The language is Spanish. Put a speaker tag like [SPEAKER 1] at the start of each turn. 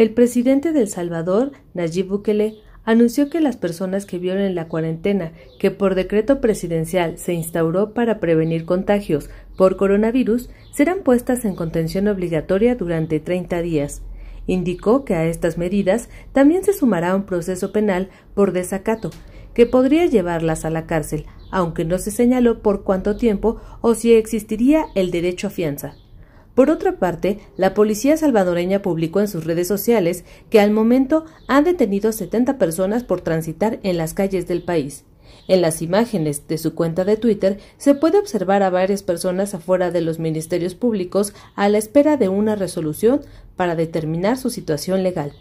[SPEAKER 1] El presidente de El Salvador, Nayib Bukele, anunció que las personas que violen la cuarentena que por decreto presidencial se instauró para prevenir contagios por coronavirus serán puestas en contención obligatoria durante 30 días. Indicó que a estas medidas también se sumará un proceso penal por desacato, que podría llevarlas a la cárcel, aunque no se señaló por cuánto tiempo o si existiría el derecho a fianza. Por otra parte, la policía salvadoreña publicó en sus redes sociales que al momento han detenido 70 personas por transitar en las calles del país. En las imágenes de su cuenta de Twitter se puede observar a varias personas afuera de los ministerios públicos a la espera de una resolución para determinar su situación legal.